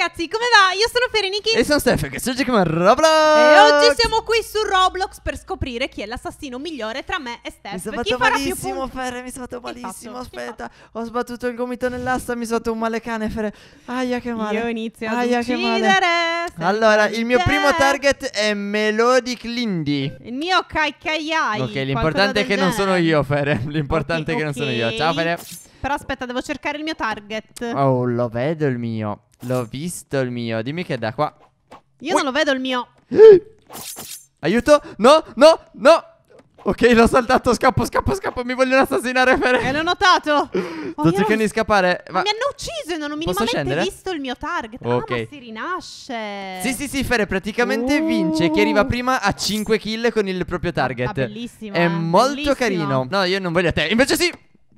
ragazzi, come va? Io sono Fereniki E sono Steph, che sto giocando a Roblox E oggi siamo qui su Roblox per scoprire chi è l'assassino migliore tra me e Steph Mi sono fatto malissimo, Fere, mi sono fatto malissimo, aspetta Ho sbattuto il gomito nell'asta, mi sono fatto un male cane, Fere Aia che male Io inizio Aia, ad uccidere Allora, il mio primo target è Melodic Lindy Il mio Kai Kai Ai Ok, l'importante è che non sono io, Fere L'importante okay, è che okay. non sono io Ciao, Fere però aspetta, devo cercare il mio target. Oh, lo vedo il mio. L'ho visto il mio. Dimmi che è da qua. Io Ui. non lo vedo il mio. Aiuto. No, no, no. Ok, l'ho saltato. Scappo, scappo, scappo. Mi vogliono assassinare, Fere. E eh, l'ho notato. Sto cercando di scappare. Ma... Mi hanno ucciso e non ho minimamente visto il mio target. Ah, ok. Ah, si rinasce. Sì, sì, sì, Fere. Praticamente uh. vince chi arriva uh. prima a 5 kill con il proprio ah, target. Ah, bellissimo. È eh. molto bellissimo. carino. No, io non voglio te. Invece sì.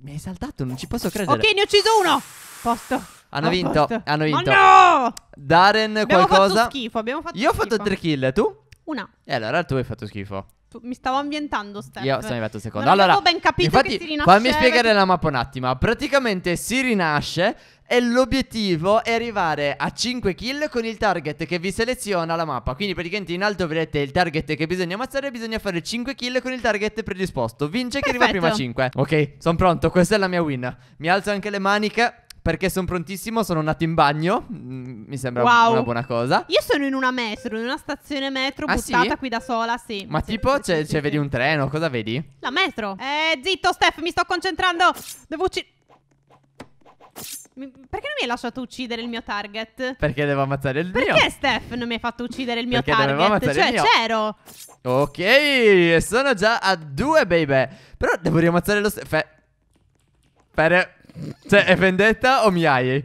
Mi hai saltato, non ci posso credere. Ok, ne ho ucciso uno. Posto. Hanno ah, vinto, hanno vinto. Ma no! Darren abbiamo qualcosa. Fatto schifo, abbiamo fatto Io ho fatto schifo. tre kill, tu? Una. E allora tu hai fatto schifo. Tu, mi stavo ambientando, Steph. Io sono arrivato secondo. Non allora, avevo ben capito infatti, che si rinasceva. Fammi spiegare la mappa un attimo. Praticamente si rinasce e l'obiettivo è arrivare a 5 kill con il target che vi seleziona la mappa. Quindi praticamente in alto vedete il target che bisogna ammazzare bisogna fare 5 kill con il target predisposto. Vince chi arriva prima a 5. Ok, sono pronto, questa è la mia win. Mi alzo anche le maniche perché sono prontissimo, sono nato in bagno, mm, mi sembra wow. una buona cosa. Io sono in una metro, in una stazione metro ah, buttata sì? qui da sola, sì. Ma sì, tipo sì, c'è, cioè, c'è cioè, vedi un treno, cosa vedi? La metro. Eh, zitto Steph, mi sto concentrando. Devo uccidere perché non mi hai lasciato uccidere il mio target? Perché devo ammazzare il perché mio? Perché Steph non mi hai fatto uccidere il mio perché target? Cioè, mio. c'ero. Ok, e sono già a due, baby. Però devo riammazzare lo Steph. Fe- cioè, è vendetta o miai? Eh,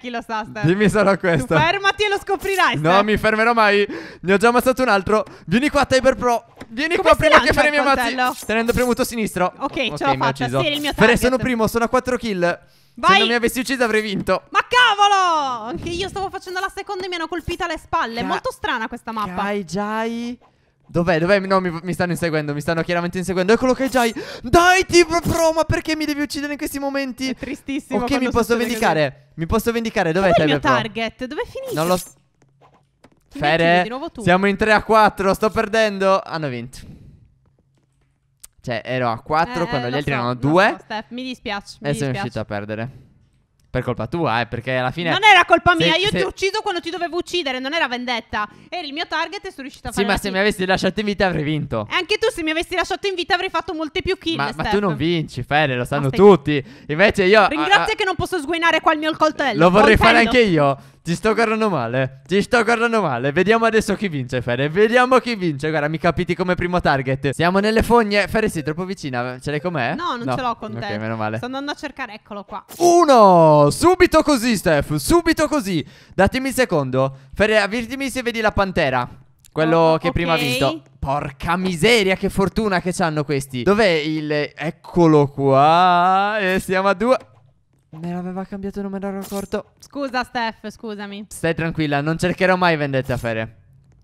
chi lo sa, Steph. Dimmi solo questo. Tu fermati e lo scoprirai, Steph. No, mi fermerò mai. Ne ho già ammazzato un altro. Vieni qua, Tiber Pro. Vieni Come qua prima che faremo i miei mazzi. Tenendo premuto sinistro. Ok, okay ce l'ho fatta. Ucciso. Sì, il mio target. Per sono primo, sono a 4 kill. Vai. Se non mi avessi ucciso avrei vinto. Ma cavolo! Anche io stavo facendo la seconda e mi hanno colpita alle spalle. È Molto strana questa mappa. Dai, Jai. Dov'è? Dov'è? No, mi, mi, stanno inseguendo, mi stanno chiaramente inseguendo. Eccolo che Jai. Dai, ti pro, ma perché mi devi uccidere in questi momenti? È tristissimo. Ok, mi posso vendicare. Così. Mi posso vendicare. Dov'è Dov'è il mio pro? target? Dove finisce? Non lo so. Fere, siamo in 3 a 4, sto perdendo. Hanno vinto. Cioè, ero a 4 eh, quando gli altri so, erano a 2. No, Steph, mi dispiace. Mi e dispiace. sono riuscito a perdere. Per colpa tua, eh, perché alla fine. Non era colpa mia, se, io se... ti ho ucciso quando ti dovevo uccidere, non era vendetta. Eri il mio target e sono riuscita a fare. Sì, ma se t- mi avessi lasciato in vita avrei vinto. E anche tu, se mi avessi lasciato in vita, avrei fatto molte più kill. Ma, ma tu non vinci, Fede, lo sanno Aspetta. tutti. Invece io. Ah, Ringrazio ah, che non posso sguinare qua il mio coltello. Lo vorrei coltello. fare anche io. Ti sto guardando male. Ti sto guardando male. Vediamo adesso chi vince, Fede. Vediamo chi vince. Guarda, mi capiti come primo target. Siamo nelle fogne. Fede, sei troppo vicina. Ce l'hai con me? No, non no. ce l'ho con okay, te. Ok, meno male. Sto andando a cercare. Eccolo qua. Uno. Subito così, Steph. Subito così. Datemi il secondo. Fede, avvertimi se vedi la pantera. Quello oh, che okay. prima ha vinto. Porca miseria, che fortuna che c'hanno questi. Dov'è il... Eccolo qua. E eh, siamo a due... Me l'aveva cambiato e non me l'ero accorto. Scusa, Steph, scusami. Stai tranquilla, non cercherò mai vendette a fere.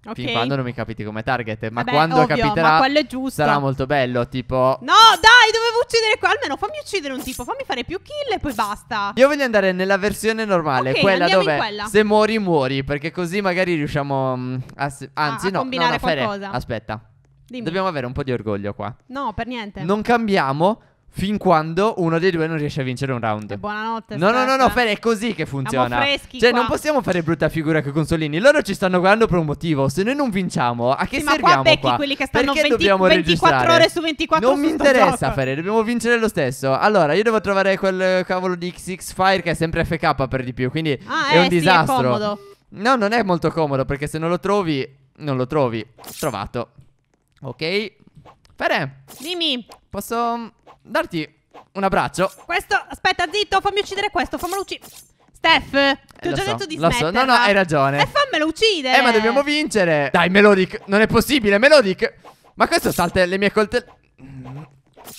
Okay. Fin quando non mi capiti come target. Ma Vabbè, quando ovvio, capiterà, ma sarà molto bello. Tipo, no, dai, dovevo uccidere qua. Almeno fammi uccidere un tipo, fammi fare più kill e poi basta. Io voglio andare nella versione normale, okay, quella dove quella. se muori, muori. Perché così magari riusciamo mm, a. Anzi, ah, a no, combinare no, no, qualcosa. Fere, aspetta. Dimmi. Dobbiamo avere un po' di orgoglio qua. No, per niente. Non cambiamo. Fin quando uno dei due non riesce a vincere un round. E eh, buonanotte. No, no, no, no, Fer, è così che funziona. cioè, qua. non possiamo fare brutta figura con Consolini. Loro ci stanno guardando per un motivo. Se noi non vinciamo, a che sì, serviamo? Ma qua becchi qua? quelli che stanno Perché 20, dobbiamo 24 registrare? ore su 24 Non mi interessa, Fer, dobbiamo vincere lo stesso. Allora, io devo trovare quel cavolo di XX Fire che è sempre FK per di più. Quindi ah, è eh, un sì, disastro. È comodo. No, non è molto comodo perché se non lo trovi, non lo trovi. Trovato. Ok. Fede, dimmi. Posso darti un abbraccio? Questo, aspetta, zitto, fammi uccidere questo, fammelo uccidere. Steph, eh, ti eh, ho già so, detto di smetterla so. No, no, hai ragione. E fammelo uccidere. Eh, ma dobbiamo vincere. Dai, Melodic, non è possibile, Melodic. Ma questo salta le mie coltelle.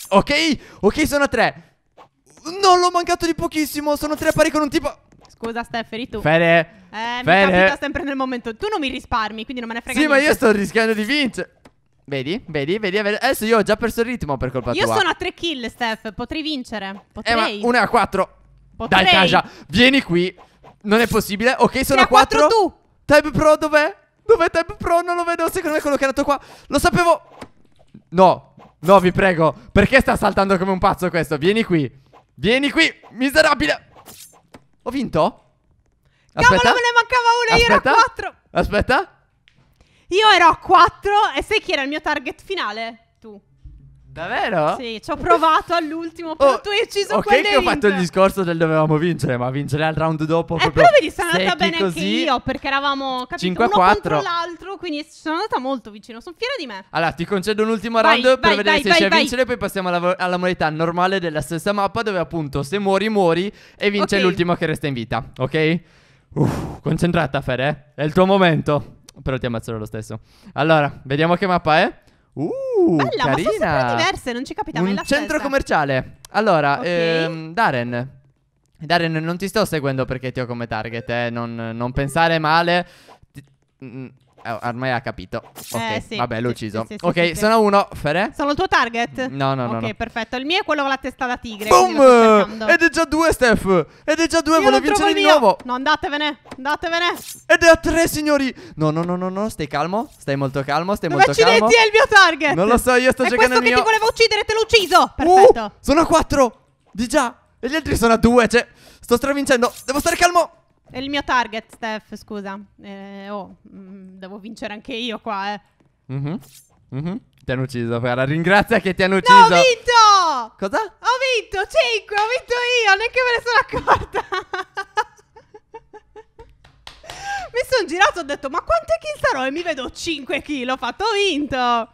Ok, ok, sono tre. Non l'ho mancato di pochissimo, sono tre pari con un tipo. Scusa, Steph, eri tu. Fede. Eh, Fede. mi capita sempre nel momento. Tu non mi risparmi, quindi non me ne frega sì, niente. Sì, ma io sto rischiando di vincere. Vedi, vedi, vedi, vedi. Adesso io ho già perso il ritmo per colpa io tua. Io sono a tre kill, Steph. Potrei vincere. Potrei. Eh, ma una a quattro Potrei. Dai, Kaja, vieni qui. Non è possibile. Ok, sono a quattro 4. 4 tu. Tab Pro dov'è? Dov'è Tab Pro? Non lo vedo. Secondo me quello che è andato qua. Lo sapevo. No, no, vi prego. Perché sta saltando come un pazzo questo? Vieni qui. Vieni qui, miserabile. Ho vinto? Aspetta. Cavolo, me ne mancava una, Aspetta. io ero a quattro Aspetta. Io ero a 4 e sai chi era il mio target finale? Tu. Davvero? Sì, ci ho provato all'ultimo, però oh, tu hai ucciso Ok che ho fatto il discorso del dovevamo vincere, ma vincere al round dopo eh, proprio... Eh, però vedi, sono andata bene così, anche io, perché eravamo, capito, 5 uno 4. contro l'altro, quindi sono andata molto vicino, sono fiera di me. Allora, ti concedo un ultimo vai, round vai, per vai, vedere se riesci a vincere, poi passiamo alla, alla, modalità normale della stessa mappa, dove appunto se muori, muori, e vince okay. l'ultimo che resta in vita, ok? Uff, concentrata Fede, eh? è il tuo momento. Però ti ammazzerò lo stesso. Allora, vediamo che mappa è. Uh, Bella, carina. ma sono diverse, non ci capita mai Un la centro stessa. commerciale. Allora, okay. ehm, Darren. Darren, non ti sto seguendo perché ti ho come target, eh. non, non pensare male. Ti, mm, eh, ormai ha capito. Eh, ok, eh, sì. vabbè, l'ho ucciso. Sì, sì, ok, sono uno, Fere. Sono il tuo target? No, no, no. Ok, no. perfetto. Il mio è quello con la testa da tigre. Boom! Ed è già due, Steph. Ed è già due, Io volevo vincere di nuovo. No, andatevene, andatevene. Ed è a tre, signori. No, no, no, no, no, stai calmo. Stai molto calmo, stai Dove molto calmo. Ma accidenti, è il mio target. Non lo so, io sto è giocando il mio. questo che ti volevo uccidere, te l'ho ucciso. Uh, perfetto. Uh, sono a quattro. Di già. E gli altri sono a due, cioè... Sto stravincendo. Devo stare calmo. È il mio target, Steph, scusa. Eh, oh, mh, mm, devo vincere anche io qua, eh. Mm-hmm. Mm-hmm. Ti hanno ucciso, Ferra. Ringrazia che ti hanno ucciso. No, ho vinto! Cosa? Ho vinto, 5, ho vinto io, neanche me ne sono accorta. mi sono girato e ho detto, ma quante kill sarò? E mi vedo 5 kill, ho fatto, ho vinto.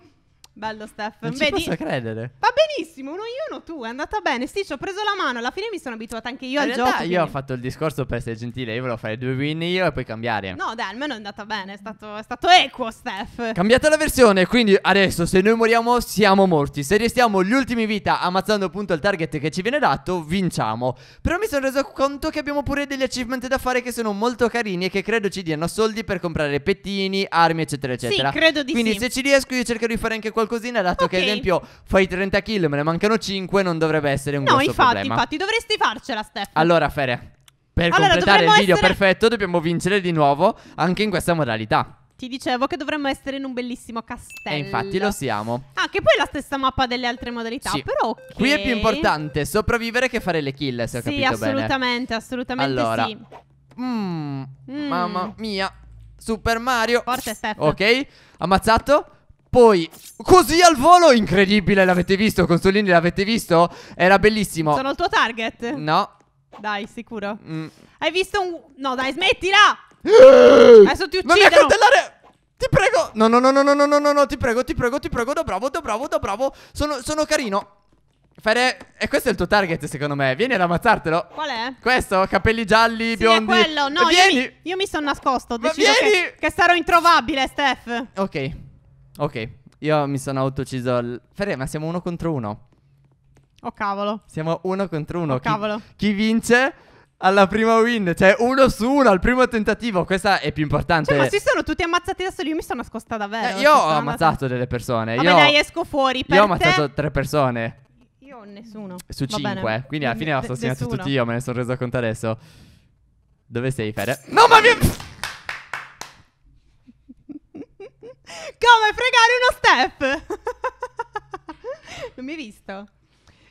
Bello Steph. Non Vedi? ci posso credere. Va benissimo, uno io, uno tu, è andata bene. Sì, ci ho preso la mano, alla fine mi sono abituata anche io in al realtà gioco. Quindi... io ho fatto il discorso per essere gentile, io volevo fare due win io e poi cambiare. No, dai, almeno è andata bene, è stato, è stato equo Steph. Cambiate la versione, quindi adesso se noi moriamo siamo morti. Se restiamo gli ultimi vita ammazzando appunto il target che ci viene dato, vinciamo. Però mi sono reso conto che abbiamo pure degli achievement da fare che sono molto carini e che credo ci diano soldi per comprare pettini, armi eccetera eccetera. Sì, credo di quindi, sì. Quindi se ci riesco io cercherò di fare anche qualcosa qualcosina, dato okay. che, ad esempio, fai 30 kg, me ne mancano 5, non dovrebbe essere un no, grosso infatti, problema. No, infatti, infatti, dovresti farcela, Steph. Allora, Fere, per allora, completare il video essere... perfetto, dobbiamo vincere di nuovo anche in questa modalità. Ti dicevo che dovremmo essere in un bellissimo castello. E infatti lo siamo. Ah, che poi è la stessa mappa delle altre modalità, sì. però okay. Qui è più importante sopravvivere che fare le kill, se sì, ho capito bene. Sì, assolutamente, assolutamente allora. sì. Mm, mm. Mamma mia. Super Mario. Forte Steph. Ok? Ammazzato? Poi, così al volo, incredibile, l'avete visto, Consolini, l'avete visto? Era bellissimo. Sono il tuo target? No. Dai, sicuro. Mm. Hai visto un... No, dai, smettila! Adesso ti uccidono. Non mi accantellare... Ti prego. No, no, no, no, no, no, no, no, no, ti prego, ti prego, ti prego, da bravo, da bravo, da bravo. Sono, sono carino. Fare... E questo è il tuo target, secondo me. Vieni ad ammazzartelo. Qual è? Questo, capelli gialli, sì, biondi. Sì, è quello. No, vieni. Io mi, io mi sono nascosto. Ho deciso vieni. Che, che sarò introvabile, Steph. Ok. Ok, io mi sono autoucciso. L... Ferre, ma siamo uno contro uno. Oh cavolo. Siamo uno contro uno. Oh cavolo. Chi vince? Alla prima win, cioè uno su uno, al primo tentativo, questa è più importante. Cioè, ma si sono tutti ammazzati adesso, io mi sono nascosta davvero. Eh, io ho ammazzato andata. delle persone. Vabbè, io, dai, esco fuori. io ho ammazzato te... tre persone. Io nessuno. Su Va cinque, bene. quindi alla fine ho assassinato tutti io, me ne sono reso conto adesso. Dove sei, Ferre? No, ma mi... Come fregare uno step? non mi hai visto?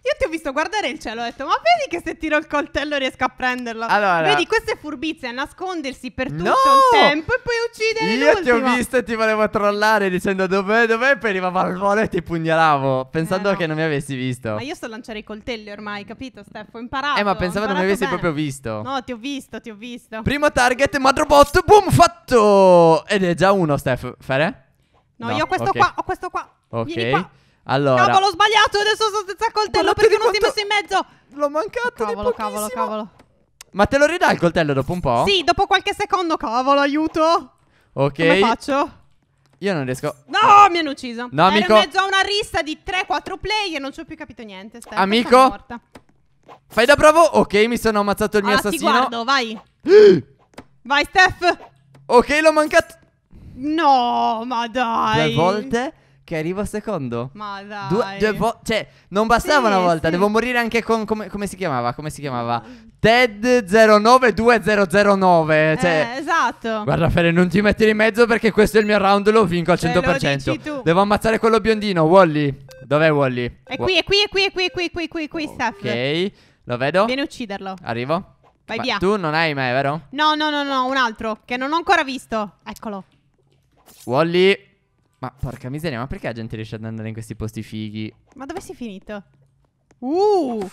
Io ti ho visto guardare il cielo, ho detto, ma vedi che se tiro il coltello riesco a prenderlo. Allora, vedi queste furbizie a nascondersi per tutto no! il tempo e poi uccidere Io l'ultimo. ti ho visto e ti volevo trollare dicendo dov'è, dov'è, poi arrivavo al volo e ti pugnalavo, pensando eh, no. che non mi avessi visto. Ma io so lanciare i coltelli ormai, capito Steph? Ho imparato. Eh, ma pensavo che non mi avessi bene. proprio visto. No, ti ho visto, ti ho visto. Primo target, madrobot, boom, fatto! Ed è già uno, Steph, fare? No, no, io ho questo okay. qua, ho questo qua. Ok. Vieni qua. Allora. Cavolo, ho sbagliato, adesso sono senza coltello perché non ti quanto... messo in mezzo. L'ho mancato Cavolo, cavolo, cavolo. Ma te lo ridà il coltello dopo un po'? Sì, dopo qualche secondo, cavolo, aiuto. Ok. Come faccio? Io non riesco. No, mi hanno ucciso. No, amico. Ero in mezzo a una rista di 3-4 play e non ci ho più capito niente. Stai, amico. Fai da bravo. Ok, mi sono ammazzato il mio allora, assassino. Ti guardo, vai. vai, Steph. Ok, l'ho mancato. No, ma dai. Due volte che arrivo secondo. Ma dai. Due, due vo- cioè, non bastava sì, una volta. Sì. Devo morire anche con. Come, come, si chiamava? Come si chiamava? Ted092009. Eh, cioè, eh, esatto. Guarda, Fede, non ti mettere in mezzo perché questo è il mio round. Lo vinco al 100%. tu. Devo ammazzare quello biondino. Wally. Dov'è Wally? È qui, è qui, è qui, è qui, è qui, qui, qui, qui, Steph. Ok, lo vedo. Vieni a ucciderlo. Arrivo. Vai Ma via. Tu non hai me, vero? No, no, no, no, un altro che non ho ancora visto. Eccolo. Wally. Ma porca miseria, ma perché la gente riesce ad andare in questi posti fighi? Ma dove sei finito? Uh!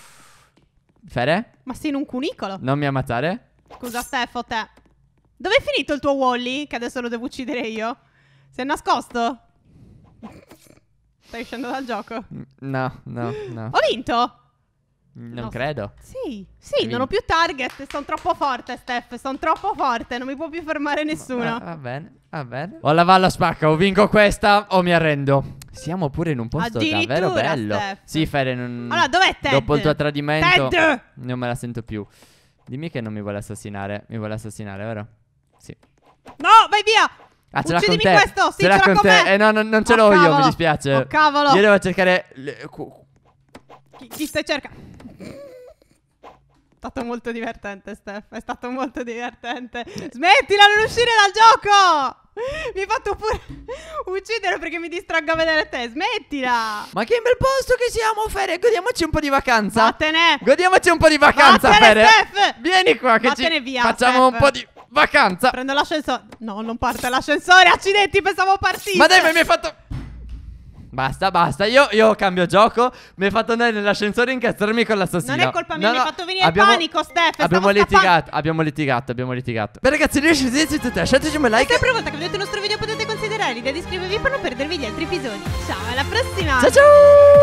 Fere? Ma sei in un cunicolo. Non mi ammazzare? Scusa, Stefo, te. Dove è finito il tuo Wally? Che adesso lo devo uccidere io? Sei nascosto? Stai uscendo dal gioco? Mm, no, no, no. Ho vinto! Non no, credo. Sì, sì, Devi... non ho più target, sono troppo forte, Steph, sono troppo forte, non mi può più fermare nessuno. Va, eh, va bene, va bene. O la valla spacca, o vinco questa o mi arrendo. Siamo pure in un posto davvero bello. Steph. Sì, Fede, non... Allora, dov'è Ted? Dopo il tuo tradimento Ted! non me la sento più. Dimmi che non mi vuole assassinare, mi vuole assassinare, vero? Sì. No, vai via! Ah, ce l'ha con te. questo, sì, ce l'ha con, con te. Me. Eh no, non, non ce l'ho oh, io, mi dispiace. Oh, cavolo. Io devo cercare... Le... Chi, chi stai cercando? È stato molto divertente, Steph. È stato molto divertente. Smettila, non uscire dal gioco! Mi hai fatto pure uccidere perché mi distraggo a vedere te. Smettila! Ma che bel posto che siamo, Fere. Godiamoci un po' di vacanza. Vattene! Godiamoci un po' di vacanza, Vattene, Fere. Steph! Vieni qua che Vattene ci via, facciamo Steph. un po' di vacanza. Prendo l'ascensore. No, non parte l'ascensore. Accidenti, pensavo partisse. Ma dai, ma mi hai fatto... Basta, basta. Io, io cambio gioco. Mi hai fatto andare nell'ascensore e incastrarmi con l'assassino. Non è colpa mia, no, mi hai fatto venire abbiamo, il panico, Steph. Abbiamo litigato, abbiamo litigato, abbiamo litigato. Beh, ragazzi, riuscite a tutti. Lasciateci un like. E se per volta che vedete il nostro video potete considerare l'idea di iscrivervi per non perdervi gli altri episodi. Ciao, alla prossima. Ciao ciao!